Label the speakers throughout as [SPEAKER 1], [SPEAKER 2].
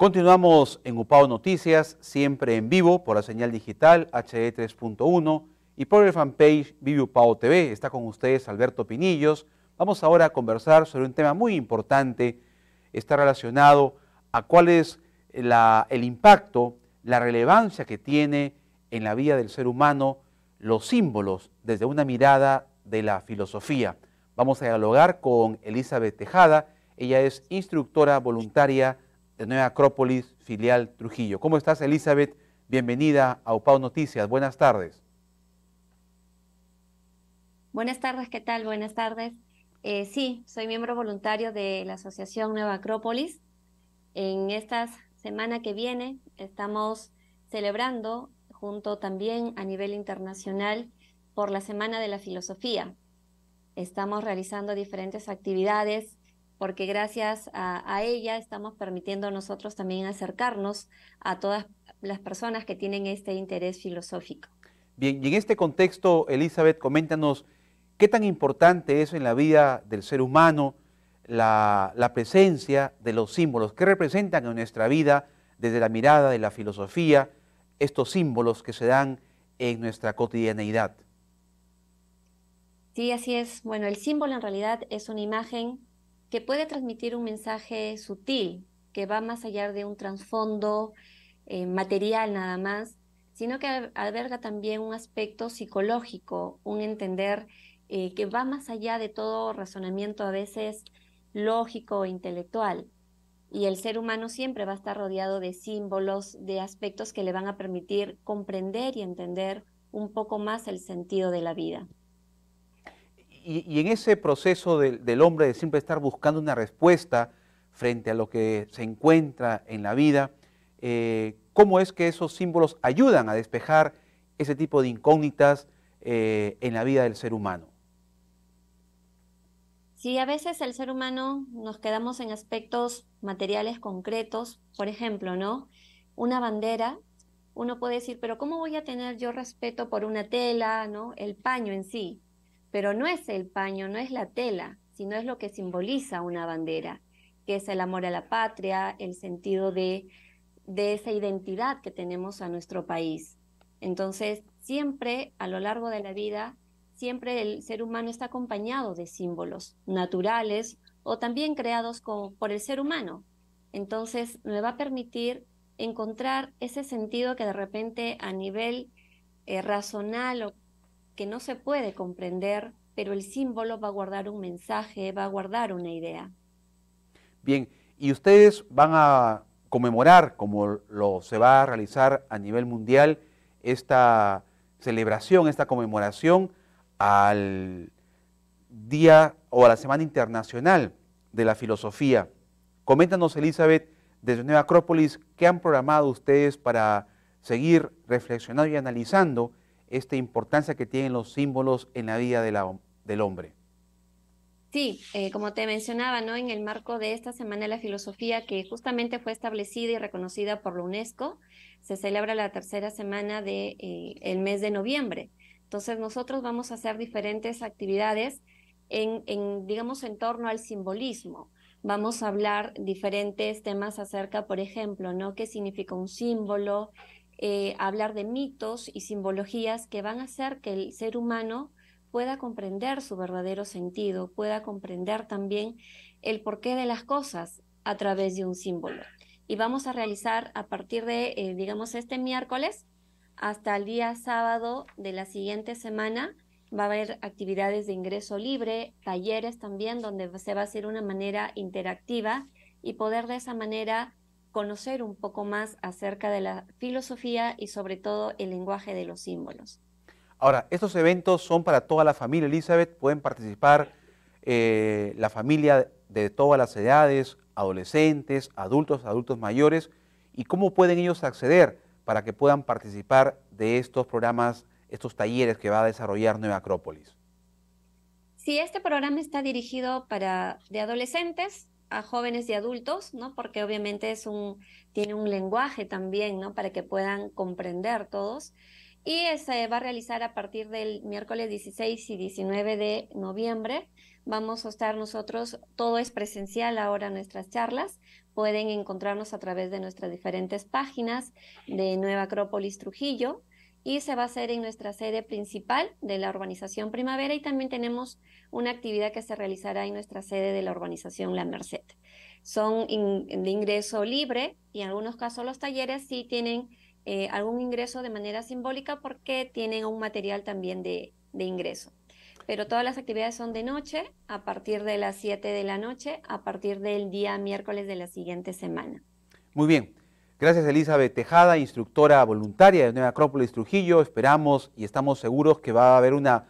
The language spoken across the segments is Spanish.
[SPEAKER 1] Continuamos en UPAO Noticias, siempre en vivo por la señal digital HD 3.1 y por el fanpage Vivi UPAO TV. Está con ustedes Alberto Pinillos. Vamos ahora a conversar sobre un tema muy importante. Está relacionado a cuál es el impacto, la relevancia que tiene en la vida del ser humano los símbolos desde una mirada de la filosofía. Vamos a dialogar con Elizabeth Tejada. Ella es instructora voluntaria Nueva Acrópolis, filial Trujillo. ¿Cómo estás, Elizabeth? Bienvenida a UPAU Noticias. Buenas tardes.
[SPEAKER 2] Buenas tardes, ¿qué tal? Buenas tardes. Eh, sí, soy miembro voluntario de la Asociación Nueva Acrópolis. En esta semana que viene estamos celebrando, junto también a nivel internacional, por la Semana de la Filosofía. Estamos realizando diferentes actividades porque gracias a, ella estamos permitiendo nosotros también acercarnos a todas las personas que tienen este interés filosófico.
[SPEAKER 1] Bien, y en este contexto, Elizabeth, coméntanos qué tan importante es en la vida del ser humano la, presencia de los símbolos, ¿Qué representan en nuestra vida desde la mirada de la filosofía estos símbolos que se dan en nuestra cotidianeidad.
[SPEAKER 2] Sí, así es. Bueno, el símbolo en realidad es una imagen que puede transmitir un mensaje sutil, que va más allá de un trasfondo eh, material nada más, sino que alberga también un aspecto psicológico, un entender eh, que va más allá de todo razonamiento a veces lógico o e intelectual. Y el ser humano siempre va a estar rodeado de símbolos, de aspectos que le van a permitir comprender y entender un poco más el sentido de la vida
[SPEAKER 1] y, en ese proceso del hombre de siempre estar buscando una respuesta frente a lo que se encuentra en la vida, eh, ¿cómo es que esos símbolos ayudan a despejar ese tipo de incógnitas eh, en la vida del ser humano?
[SPEAKER 2] Sí, a veces el ser humano nos quedamos en aspectos materiales concretos, por ejemplo, ¿no? Una bandera, uno puede decir, pero ¿cómo voy a tener yo respeto por una tela, ¿no? El paño en sí, pero no es el paño, no es la tela, sino es lo que simboliza una bandera, que es el amor a la patria, el sentido de, de esa identidad que tenemos a nuestro país. Entonces, siempre a lo largo de la vida, siempre el ser humano está acompañado de símbolos naturales o también creados por el ser humano. Entonces, me va a permitir encontrar ese sentido que de repente a nivel eh, racional razonal o que no se puede comprender, pero el símbolo va a guardar un mensaje, va a guardar una idea.
[SPEAKER 1] Bien, y ustedes van a conmemorar, como lo se va a realizar a nivel mundial, esta celebración, esta conmemoración al día o a la Semana Internacional de la Filosofía. Coméntanos, Elizabeth, desde Nueva Acrópolis, ¿qué han programado ustedes para seguir reflexionando y analizando esta importancia que tienen los símbolos en la vida del hombre.
[SPEAKER 2] Sí, eh, como te mencionaba, ¿no? En el marco de esta Semana de la Filosofía, que justamente fue establecida y reconocida por la UNESCO, se celebra la tercera semana del de, eh, mes de noviembre. Entonces, nosotros vamos a hacer diferentes actividades en, digamos, en torno al simbolismo. Vamos a hablar diferentes temas acerca, por ejemplo, ¿no? ¿Qué significa un símbolo? Eh, hablar de mitos y simbologías que van a hacer que el ser humano pueda comprender su verdadero sentido, pueda comprender también el porqué de las cosas a través de un símbolo. Y vamos a realizar a partir de, eh, digamos, este miércoles hasta el día sábado de la siguiente semana. Va a haber actividades de ingreso libre, talleres también, donde se va a hacer una manera interactiva y poder de esa manera conocer un poco más acerca de la filosofía y sobre todo el lenguaje de los símbolos.
[SPEAKER 1] Ahora, estos eventos son para toda la familia, Elizabeth. Pueden participar eh, la familia de todas las edades, adolescentes, adultos, adultos mayores. ¿Y cómo pueden ellos acceder para que puedan participar de estos programas, estos talleres que va a desarrollar Nueva Acrópolis?
[SPEAKER 2] si este programa está dirigido para de adolescentes a jóvenes y adultos, ¿no? Porque obviamente es un, tiene un lenguaje también, ¿no? Para que puedan comprender todos. Y se va a realizar a partir del miércoles 16 y 19 de noviembre. Vamos a estar nosotros, todo es presencial ahora nuestras charlas. Pueden encontrarnos a través de nuestras diferentes páginas de Nueva Acrópolis Trujillo, y se va a hacer en nuestra sede principal de la organización Primavera y también tenemos una actividad que se realizará en nuestra sede de la organización La Merced. Son de ingreso libre y en algunos casos los talleres sí tienen eh, algún ingreso de manera simbólica porque tienen un material también de, de ingreso. Pero todas las actividades son de noche, a partir de las 7 de la noche, a partir del día miércoles de la siguiente semana.
[SPEAKER 1] Muy bien, Gracias Elizabeth Tejada, instructora voluntaria de Nueva Acrópolis Trujillo. Esperamos y estamos seguros que va a haber una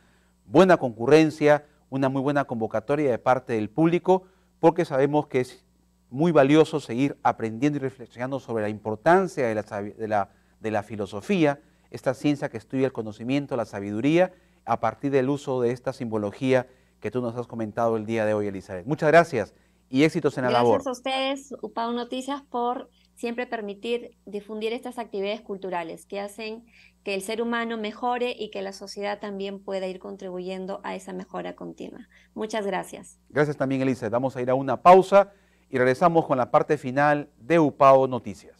[SPEAKER 1] buena concurrencia, una muy buena convocatoria de parte del público, porque sabemos que es muy valioso seguir aprendiendo y reflexionando sobre la importancia de la, filosofía, esta ciencia que estudia el conocimiento, la sabiduría, a partir del uso de esta simbología que tú nos has comentado el día de hoy, Elizabeth. Muchas gracias y éxitos en la labor. Gracias
[SPEAKER 2] a ustedes, UPAU Noticias, por siempre permitir difundir estas actividades culturales que hacen que el ser humano mejore y que la sociedad también pueda ir contribuyendo a esa mejora continua. Muchas gracias.
[SPEAKER 1] Gracias también, Elisa. Vamos a ir a una pausa y regresamos con la parte final de UPAO Noticias.